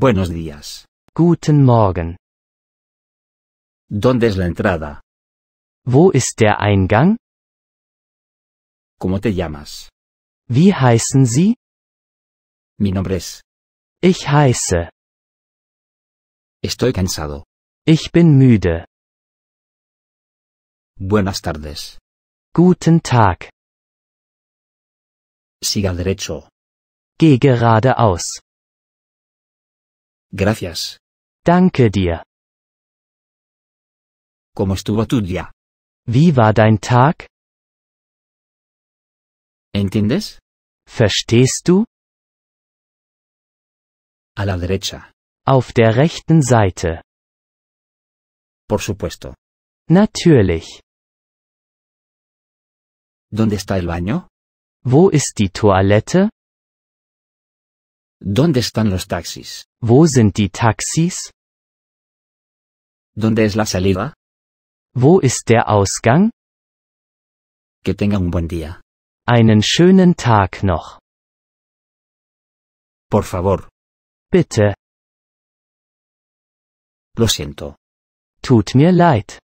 Buenos días. Guten Morgen. ¿Dónde es la entrada? Wo ist der Eingang? ¿Cómo te llamas? Wie heißen Sie? Mi nombre es. Ich heiße. Estoy cansado. Ich bin müde. Buenas tardes. Guten Tag. Siga derecho. Geh geradeaus. Gracias. Danke dir. ¿Cómo estuvo tu día? Wie war dein Tag? ¿Entiendes? Verstehst du? A la derecha. Auf der rechten Seite. Por supuesto. Natürlich. ¿Dónde está el baño? Wo ist die Toilette? ¿Dónde están los taxis? Wo sind die Taxis? Donde es la salida? Wo ist der Ausgang? Que tenga un buen día. Einen schönen Tag noch. Por favor. Bitte. Lo siento. Tut mir leid.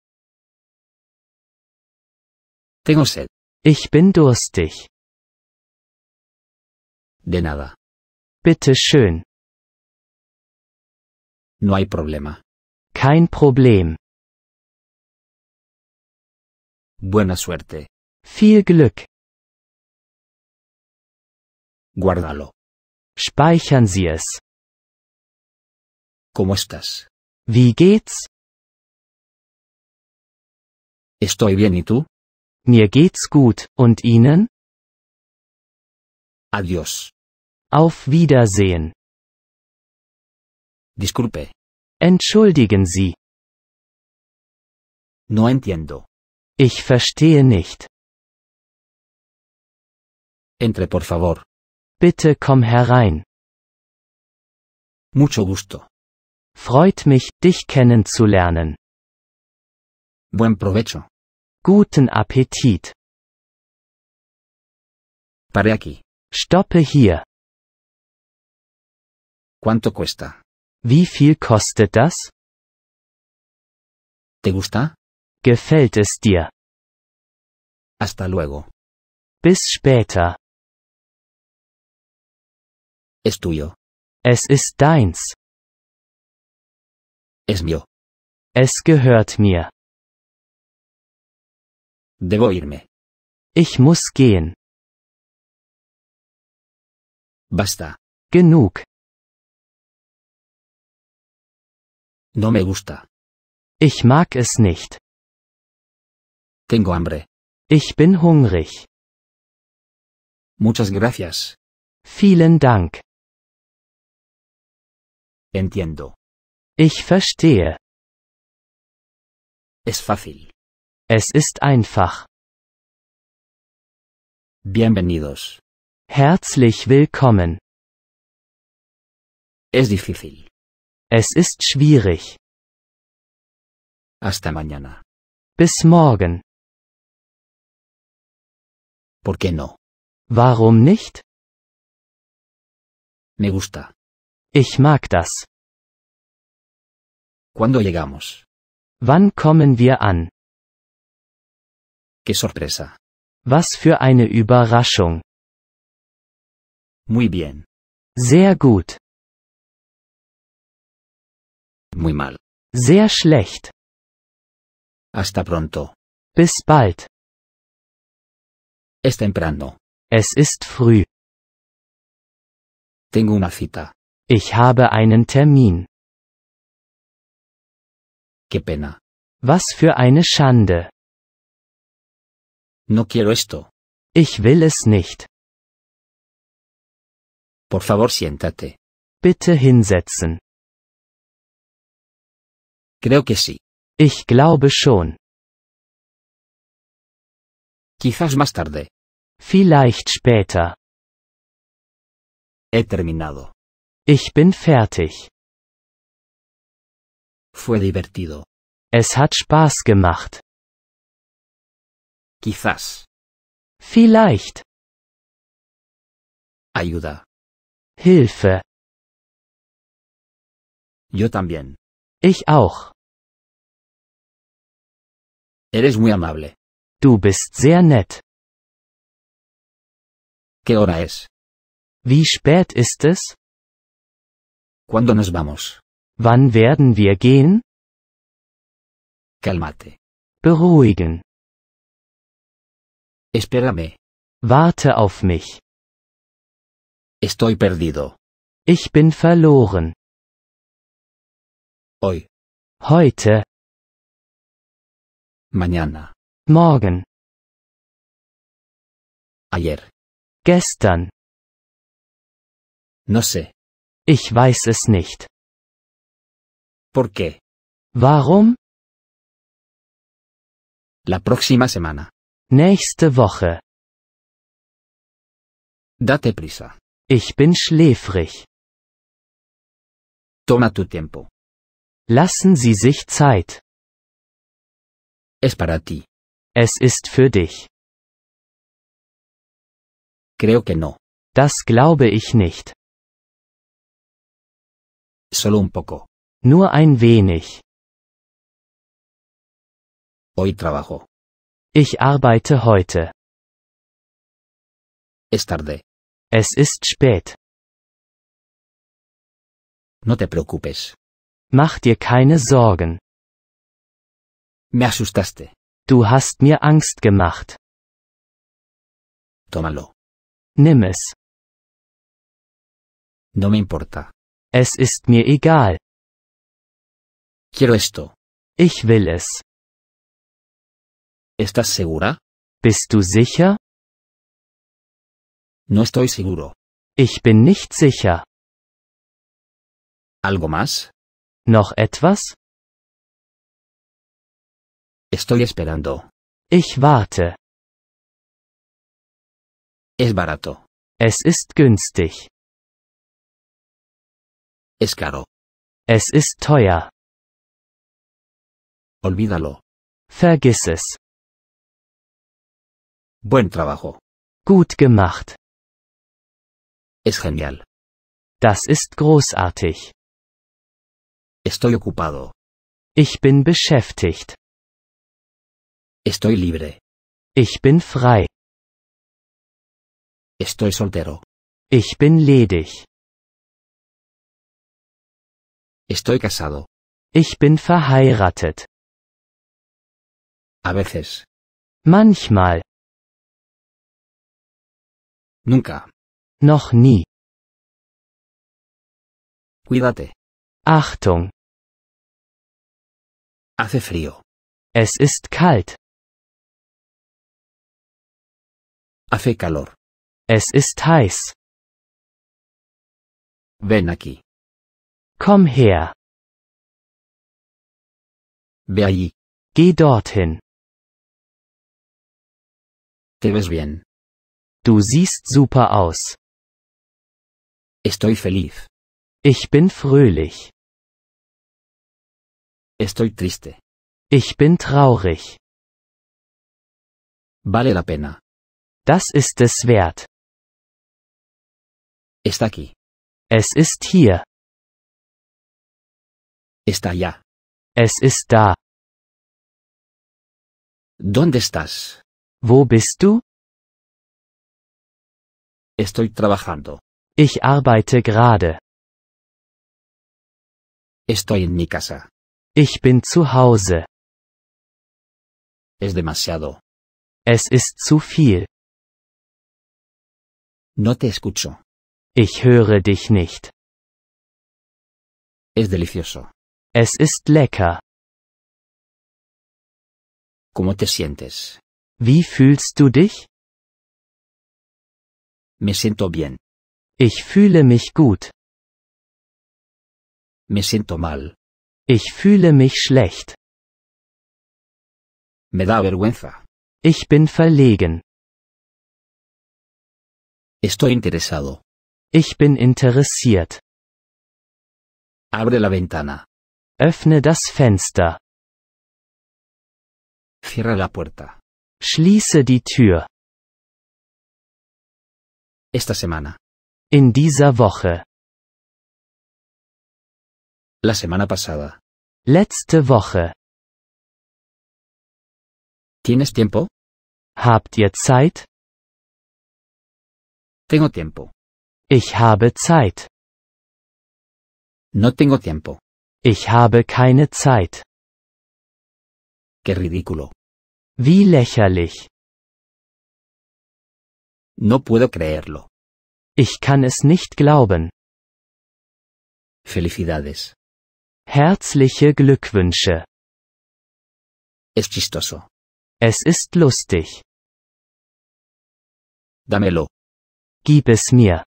Tengo sed. Ich bin durstig. De nada. Bitte schön. No hay problema. Kein Problem. Buena suerte. Viel Glück. Guárdalo. Speichern Sie es. ¿Cómo estás? Wie geht's? Estoy bien y tú? Mir geht's gut, und Ihnen? Adiós. Auf Wiedersehen. Disculpe. Entschuldigen Sie. No entiendo. Ich verstehe nicht. Entre por favor. Bitte komm herein. Mucho gusto. Freut mich, dich kennenzulernen. Buen provecho. Guten Appetit. Pare aquí. Stoppe hier. ¿Cuánto cuesta? Wie viel kostet das? ¿Te gusta? Gefällt es dir? Hasta luego. Bis später. Es tuyo. Es ist deins. Es mio. Es gehört mir. Debo irme. Ich muss gehen. Basta. Genug. No me gusta. Ich mag es nicht. Tengo hambre. Ich bin hungrig. Muchas gracias. Vielen Dank. Entiendo. Ich verstehe. Es fácil. Es ist einfach. Bienvenidos. Herzlich willkommen. Es difícil. Es ist schwierig. Hasta mañana. Bis morgen. ¿Por qué no? Warum nicht? Me gusta. Ich mag das. ¿Cuándo llegamos? Wann kommen wir an? Qué sorpresa. Was für eine Überraschung. Muy bien. Sehr gut. Muy mal. Sehr schlecht. Hasta pronto. Bis bald. Es temprano. Es ist früh. Tengo una cita. Ich habe einen Termin. Qué pena. Was für eine Schande. No quiero esto. Ich will es nicht. Por favor, siéntate. Bitte hinsetzen. Creo que sí. Ich glaube schon. Quizás más tarde. Vielleicht später. He terminado. Ich bin fertig. Fue divertido. Es hat Spaß gemacht. Quizás. Vielleicht. Ayuda. Hilfe. Yo también. Ich auch. Eres muy amable. Du bist sehr nett. ¿Qué hora es? Wie spät ist es? ¿Cuándo nos vamos? Wann werden wir gehen? Calmate. Beruhigen. Espérame. Warte auf mich. Estoy perdido. Ich bin verloren. Hoy. Heute. Mañana. Morgen. Ayer. Gestern. No sé. Ich weiß es nicht. ¿Por qué? Warum? La próxima semana. Nächste Woche. Date prisa. Ich bin schläfrig. Toma tu tiempo. Lassen Sie sich Zeit. Es para ti. Es ist für dich. Creo que no. Das glaube ich nicht. Solo un poco. Nur ein wenig. Hoy trabajo. Ich arbeite heute. Es tarde. Es ist spät. No te preocupes. Mach dir keine Sorgen. Me asustaste. Du hast mir Angst gemacht. Tómalo. Nimm es. No me importa. Es ist mir egal. Quiero esto. Ich will es. ¿Estás segura? Bist du sicher? No estoy seguro. Ich bin nicht sicher. ¿Algo más? Noch etwas? Estoy esperando. Ich warte. Es barato. Es ist günstig. Es caro. Es ist teuer. Olvídalo. Vergiss es. Buen trabajo. Gut gemacht. Es genial. Das ist großartig. Estoy ocupado. Ich bin beschäftigt. Estoy libre. Ich bin frei. Estoy soltero. Ich bin ledig. Estoy casado. Ich bin verheiratet. A veces. Manchmal. Nunca. Noch nie. Cuídate. Achtung. Hace frío. Es ist kalt. Hace calor. Es ist heiß. Ven aquí. Komm her. Ve allí. Geh dorthin. Te ves bien. Du siehst super aus. Estoy feliz. Ich bin fröhlich. Estoy triste. Ich bin traurig. Vale la pena. Das ist es wert. Está aquí. Es ist hier. Está allá. Es ist da. ¿Dónde estás? Wo bist du? Estoy trabajando. Ich arbeite gerade. Estoy en mi casa. Ich bin zu Hause. Es demasiado. Es ist zu viel. No te escucho. Ich höre dich nicht. Es delicioso. Es ist lecker. ¿Cómo te sientes? Wie fühlst du dich? Me siento bien. Ich fühle mich gut. Me siento mal. Ich fühle mich schlecht. Me da vergüenza. Ich bin verlegen. Estoy interesado. Ich bin interessiert. Abre la ventana. Öffne das Fenster. Cierra la puerta. Schließe die Tür. Esta semana. In dieser Woche la semana pasada. Letzte Woche. ¿Tienes tiempo? Habt ihr Zeit? Tengo tiempo. Ich habe Zeit. No tengo tiempo. Ich habe keine Zeit. Qué ridículo. Wie lächerlich. No puedo creerlo. Ich kann es nicht glauben. Felicidades. Herzliche Glückwünsche. Es chistoso. Es ist lustig. Damelo. Gib es mir.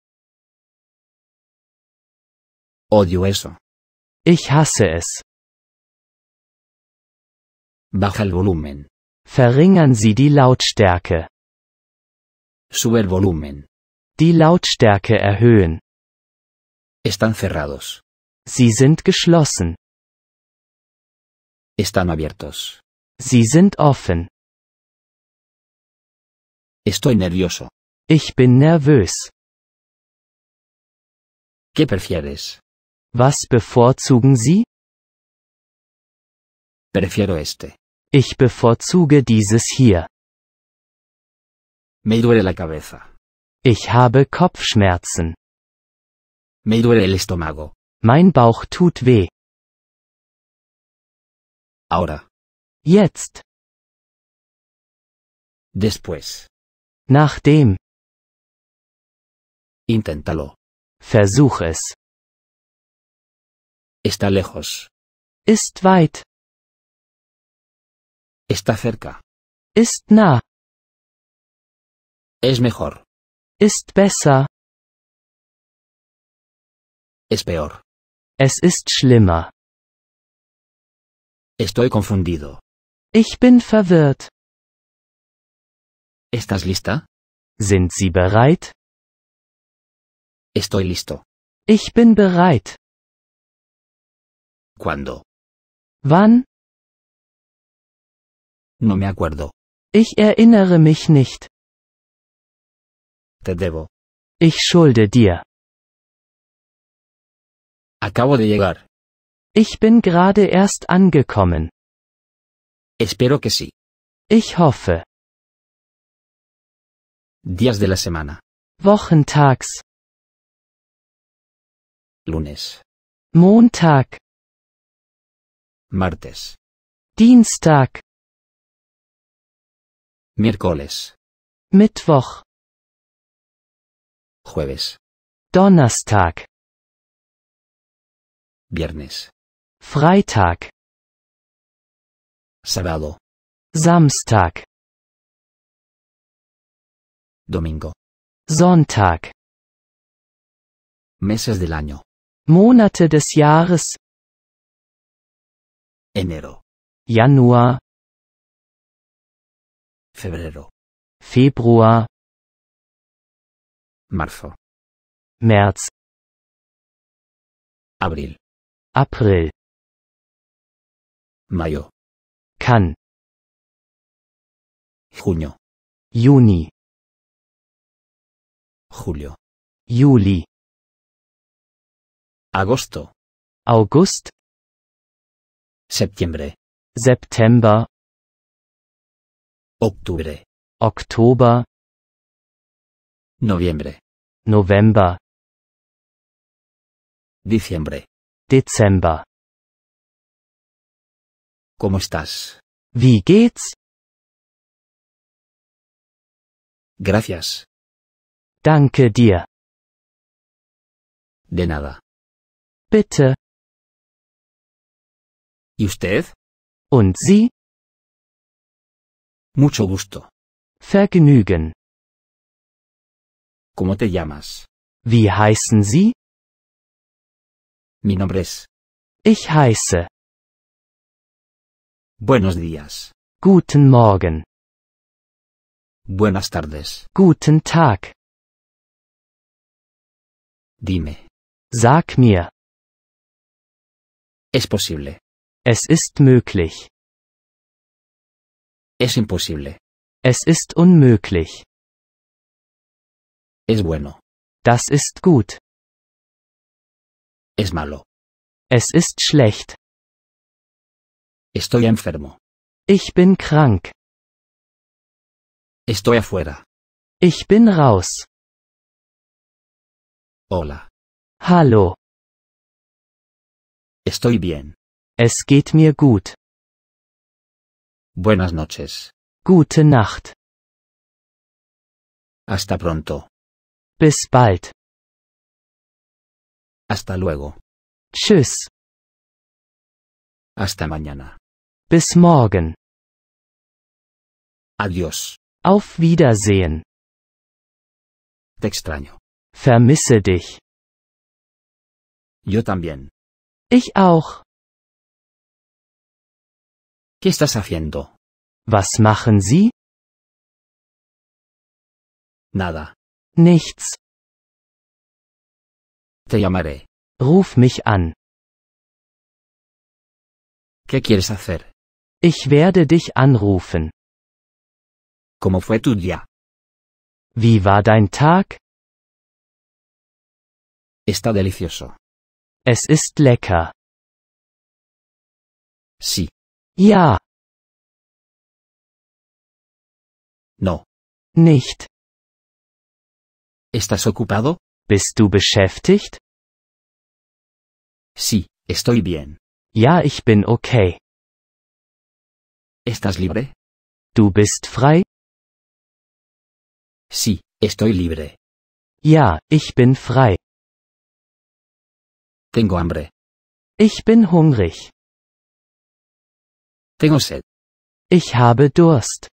Odio eso. Ich hasse es. Baja el volumen. Verringern Sie die Lautstärke. Sube el volumen. Die Lautstärke erhöhen. Están cerrados. Sie sind geschlossen. Están abiertos. Sie sind offen. Estoy nervioso. Ich bin nervös. ¿Qué prefieres? Was bevorzugen Sie? Prefiero este. Ich bevorzuge dieses hier. Me duele la cabeza. Ich habe Kopfschmerzen. Me duele el estómago. Mein Bauch tut weh. Ahora. Jetzt. Después. Nachdem. Inténtalo. Versuch es. Está lejos. Ist weit. Está cerca. Ist nah. Es mejor. Ist besser. Es peor. Es ist schlimmer. Estoy confundido. Ich bin verwirrt. ¿Estás lista? Sind Sie bereit? Estoy listo. Ich bin bereit. ¿Cuándo? Wann? No me acuerdo. Ich erinnere mich nicht. Te debo. Ich schulde dir. Acabo de llegar. Ich bin gerade erst angekommen. Espero que sí. Ich hoffe. Días de la semana. Wochentags. Lunes. Montag. Martes. Dienstag. Miércoles. Mittwoch. Jueves. Donnerstag. Viernes. Freitag. Sábado. Samstag. Domingo. Sonntag. Meses del año. Monate des Jahres. Enero. Januar. Febrero. Februar. Marzo. März. Abril. April Mayo Can. Junio Juni Julio Juli Agosto August Septiembre September Octubre octubre Noviembre November Diciembre Dezember. ¿Cómo estás? Wie geht's? Gracias. Danke dir. De nada. Bitte. ¿Y usted? Und Sie? Mucho gusto. Vergnügen. ¿Cómo te llamas? Wie heißen Sie? Mi nombre es. Ich heiße. Buenos días. Guten Morgen. Buenas tardes. Guten Tag. Dime. Sag mir. Es posible. Es ist möglich. Es imposible. Es ist unmöglich. Es bueno. Das ist gut. Es malo. Es ist schlecht. Estoy enfermo. Ich bin krank. Estoy afuera. Ich bin raus. Hola. Hallo. Estoy bien. Es geht mir gut. Buenas noches. Gute Nacht. Hasta pronto. Bis bald. Hasta luego. Tschüss. Hasta mañana. Bis morgen. Adios. Auf Wiedersehen. Te extraño. Vermisse dich. Yo también. Ich auch. ¿Qué estás haciendo? Was machen Sie? Nada. Nichts. Te llamaré. Ruf mich an. ¿Qué quieres hacer? Ich werde dich anrufen. ¿Cómo fue tu día? Wie war dein Tag? Está delicioso. Es ist lecker. Sí. Ja. No. Nicht. ¿Estás ocupado? Bist du beschäftigt? Sí, estoy bien. Ja, ich bin okay. ¿Estás libre? Du bist frei? Sí, estoy libre. Ja, ich bin frei. Tengo hambre. Ich bin hungrig. Tengo sed. Ich habe Durst.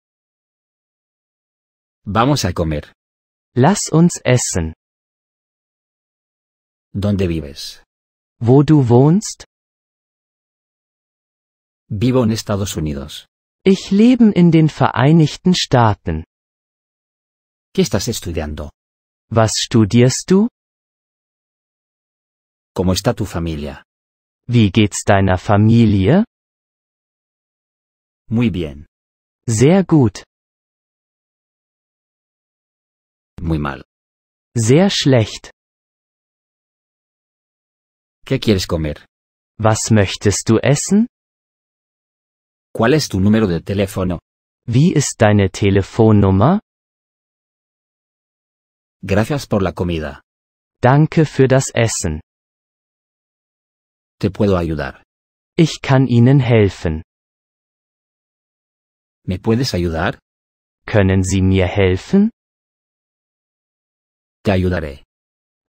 Vamos a comer. Lass uns essen. Donde vives? Wo du wohnst? Vivo en Estados Unidos. Ich lebe in den Vereinigten Staaten. ¿Qué estás estudiando? Was studierst du? ¿Cómo está tu familia? Wie geht's deiner Familie? Muy bien. Sehr gut. Muy mal. Sehr schlecht. ¿Qué quieres comer? Was möchtest du essen? ¿Cuál es tu número de teléfono? Wie ist deine Telefonnummer? Gracias por la comida. Danke für das Essen. Te puedo ayudar. Ich kann Ihnen helfen. ¿Me puedes ayudar? Können Sie mir helfen? Te ayudaré.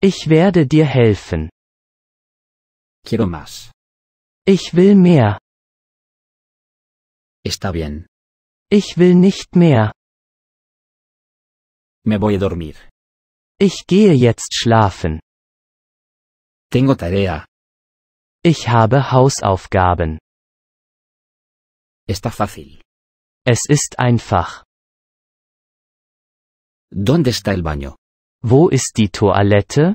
Ich werde dir helfen. Quiero más. Ich will mehr. Está bien. Ich will nicht mehr. Me voy a dormir. Ich gehe jetzt schlafen. Tengo tarea. Ich habe Hausaufgaben. Está fácil. Es ist einfach. ¿Dónde está el baño? Wo ist die Toilette?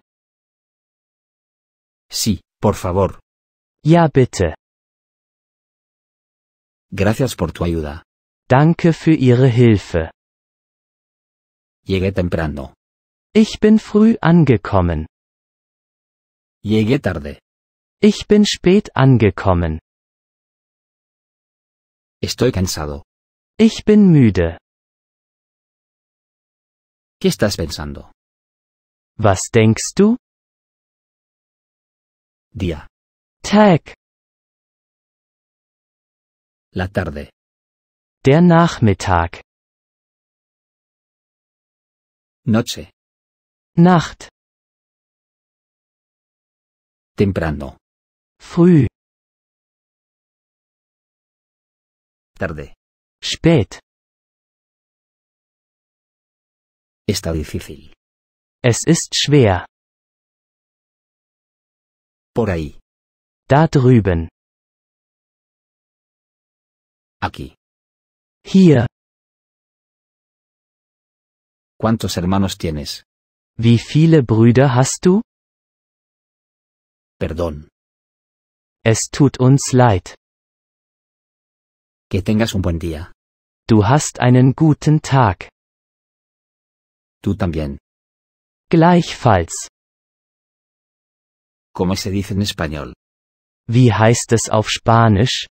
Sí, Por favor. Ja, bitte. Gracias por tu ayuda. Danke für Ihre Hilfe. Llegué temprano. Ich bin früh angekommen. Llegué tarde. Ich bin spät angekommen. Estoy cansado. Ich bin müde. ¿Qué estás pensando? Was denkst du? Día. Tag. La tarde. Der Nachmittag. Noche. Nacht. Temprano. Früh. Tarde. Spät. Está difícil. Es ist schwer. Por ahí. Da drüben. Aquí. Hier. ¿Cuántos hermanos tienes? Wie viele Brüder hast du? Perdón. Es tut uns leid. Que tengas un buen día. Du hast einen guten Tag. Tú también. Gleichfalls. ¿Cómo se dice en español? Wie heißt es auf Spanisch?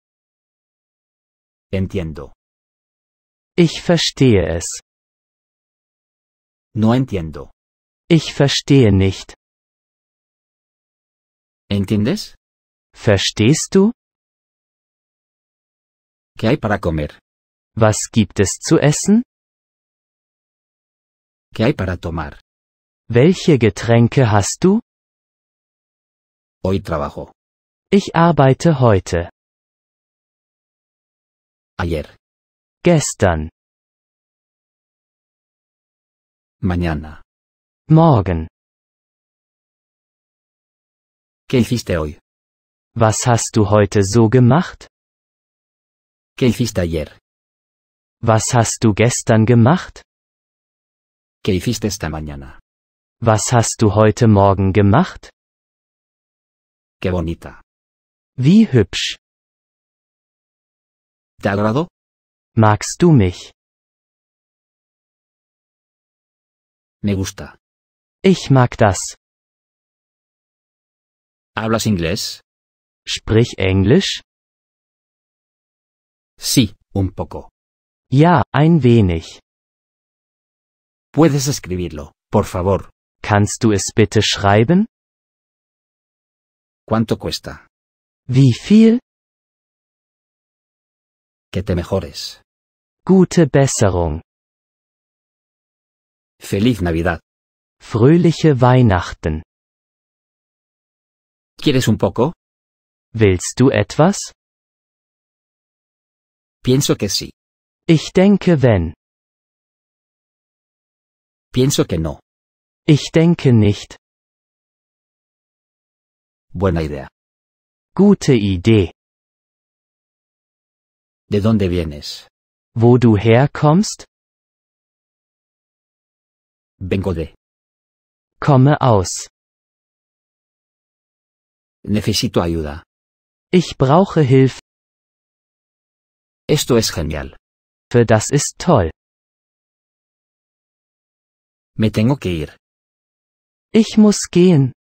Entiendo. Ich verstehe es. No entiendo. Ich verstehe nicht. ¿Entiendes? Verstehst du? ¿Qué hay para comer? Was gibt es zu essen? ¿Qué hay para tomar? Welche Getränke hast du? Hoy trabajo. Ich arbeite heute. Ayer. Gestern. Mañana. Morgen. ¿Qué hiciste hoy? Was hast du heute so gemacht? ¿Qué hiciste ayer? Was hast du gestern gemacht? ¿Qué hiciste esta mañana? Was hast du heute Morgen gemacht? Qué bonita. Wie hübsch. ¿Te agrado? Magst du mich? Me gusta. Ich mag das. ¿Hablas inglés? Sprich Englisch? Sí, un poco. Ja, ein wenig. Puedes escribirlo, por favor. Kannst du es bitte schreiben? ¿Cuánto cuesta? Wie viel? Que te mejores. Gute Besserung. Feliz Navidad. Fröhliche Weihnachten. ¿Quieres un poco? Willst du etwas? Pienso que sí. Ich denke wenn. Pienso que no. Ich denke nicht. Buena idea. Gute Idee. ¿De dónde vienes? Wo du herkommst? Vengo de. Komme aus. Necesito ayuda. Ich brauche Hilfe. Esto es genial. Für das ist toll. Me tengo que ir. Ich muss gehen.